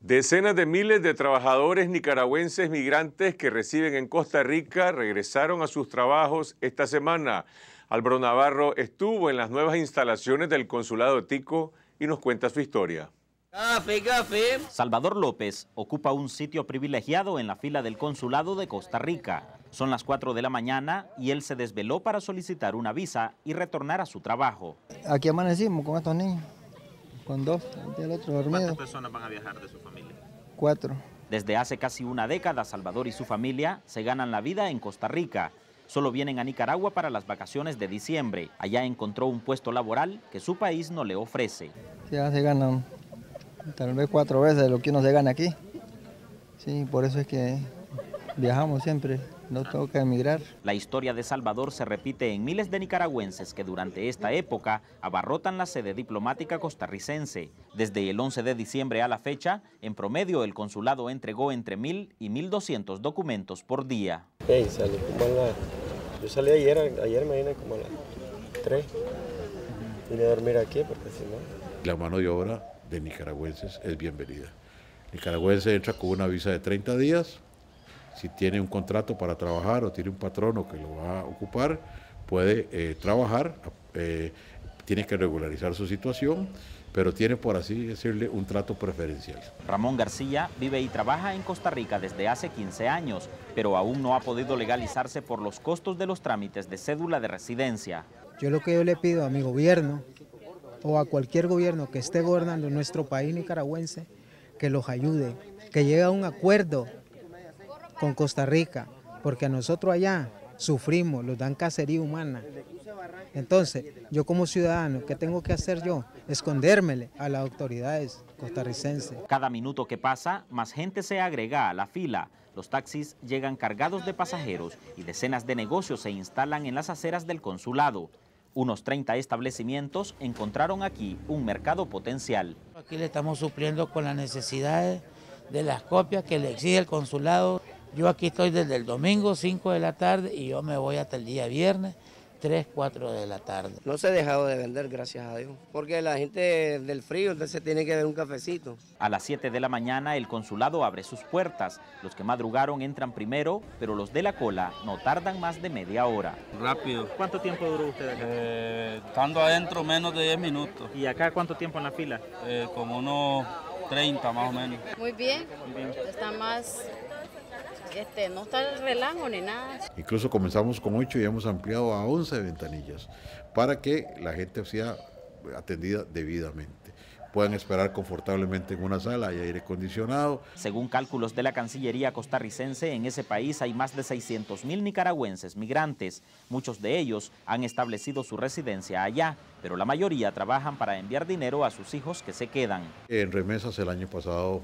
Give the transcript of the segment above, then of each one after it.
Decenas de miles de trabajadores nicaragüenses migrantes que reciben en Costa Rica regresaron a sus trabajos esta semana. Albro Navarro estuvo en las nuevas instalaciones del Consulado Tico y nos cuenta su historia. Café, café. Salvador López ocupa un sitio privilegiado en la fila del Consulado de Costa Rica. Son las 4 de la mañana y él se desveló para solicitar una visa y retornar a su trabajo. Aquí amanecimos con estos niños, con dos, el otro dormido. ¿Cuántas personas van a viajar de su familia? Cuatro. Desde hace casi una década, Salvador y su familia se ganan la vida en Costa Rica. Solo vienen a Nicaragua para las vacaciones de diciembre. Allá encontró un puesto laboral que su país no le ofrece. Ya se ganan tal vez cuatro veces de lo que uno se gana aquí. Sí, por eso es que viajamos siempre no toca emigrar. La historia de Salvador se repite en miles de nicaragüenses que durante esta época abarrotan la sede diplomática costarricense. Desde el 11 de diciembre a la fecha, en promedio el consulado entregó entre 1.000 y 1.200 documentos por día. Yo salí ayer, ayer me vine como a las 3. Vine a dormir aquí porque si no... La mano de obra de nicaragüenses es bienvenida. Nicaragüense entra con una visa de 30 días, si tiene un contrato para trabajar o tiene un patrono que lo va a ocupar, puede eh, trabajar, eh, tiene que regularizar su situación, pero tiene por así decirle un trato preferencial. Ramón García vive y trabaja en Costa Rica desde hace 15 años, pero aún no ha podido legalizarse por los costos de los trámites de cédula de residencia. Yo lo que yo le pido a mi gobierno o a cualquier gobierno que esté gobernando nuestro país nicaragüense, que los ayude, que llegue a un acuerdo con Costa Rica, porque nosotros allá sufrimos, nos dan cacería humana. Entonces, yo como ciudadano, ¿qué tengo que hacer yo? Escondérmele a las autoridades costarricenses. Cada minuto que pasa, más gente se agrega a la fila. Los taxis llegan cargados de pasajeros y decenas de negocios se instalan en las aceras del consulado. Unos 30 establecimientos encontraron aquí un mercado potencial. Aquí le estamos supliendo con las necesidades de las copias que le exige el consulado. Yo aquí estoy desde el domingo 5 de la tarde y yo me voy hasta el día viernes 3, 4 de la tarde. No se ha dejado de vender, gracias a Dios, porque la gente del frío entonces tiene que ver un cafecito. A las 7 de la mañana el consulado abre sus puertas. Los que madrugaron entran primero, pero los de la cola no tardan más de media hora. Rápido. ¿Cuánto tiempo duró usted acá? Eh, estando adentro menos de 10 minutos. ¿Y acá cuánto tiempo en la fila? Eh, como unos 30 más o menos. Muy bien. Está más este, no está el relajo ni nada. Incluso comenzamos con 8 y hemos ampliado a 11 ventanillas para que la gente sea atendida debidamente puedan esperar confortablemente en una sala, y aire acondicionado. Según cálculos de la Cancillería costarricense, en ese país hay más de 600 mil nicaragüenses migrantes. Muchos de ellos han establecido su residencia allá, pero la mayoría trabajan para enviar dinero a sus hijos que se quedan. En remesas el año pasado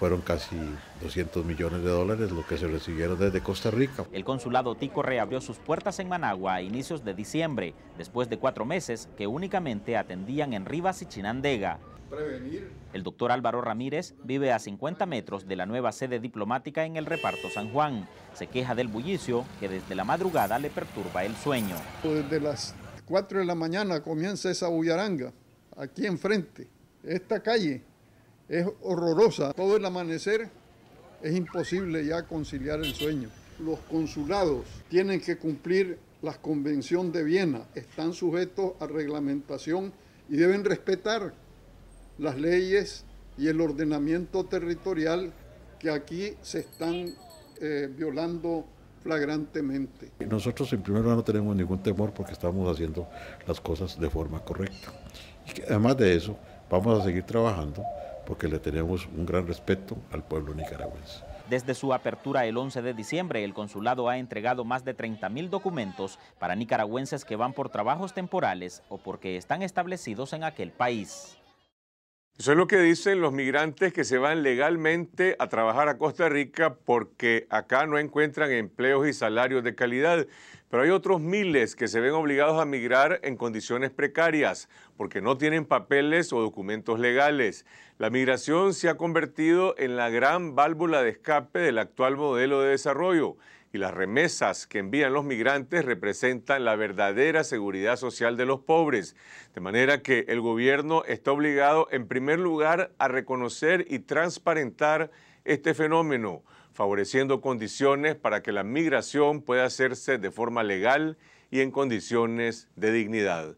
fueron casi 200 millones de dólares lo que se recibieron desde Costa Rica. El consulado tico reabrió sus puertas en Managua a inicios de diciembre, después de cuatro meses que únicamente atendían en Rivas y Chinandega. El doctor Álvaro Ramírez vive a 50 metros de la nueva sede diplomática en el reparto San Juan. Se queja del bullicio que desde la madrugada le perturba el sueño. Desde las 4 de la mañana comienza esa bullaranga aquí enfrente. Esta calle es horrorosa. Todo el amanecer es imposible ya conciliar el sueño. Los consulados tienen que cumplir la Convención de Viena, están sujetos a reglamentación y deben respetar las leyes y el ordenamiento territorial que aquí se están eh, violando flagrantemente. Nosotros en primer lugar no tenemos ningún temor porque estamos haciendo las cosas de forma correcta. Y además de eso, vamos a seguir trabajando porque le tenemos un gran respeto al pueblo nicaragüense. Desde su apertura el 11 de diciembre, el consulado ha entregado más de 30.000 documentos para nicaragüenses que van por trabajos temporales o porque están establecidos en aquel país. Eso es lo que dicen los migrantes que se van legalmente a trabajar a Costa Rica porque acá no encuentran empleos y salarios de calidad. Pero hay otros miles que se ven obligados a migrar en condiciones precarias porque no tienen papeles o documentos legales. La migración se ha convertido en la gran válvula de escape del actual modelo de desarrollo y las remesas que envían los migrantes representan la verdadera seguridad social de los pobres, de manera que el gobierno está obligado en primer lugar a reconocer y transparentar este fenómeno, favoreciendo condiciones para que la migración pueda hacerse de forma legal y en condiciones de dignidad.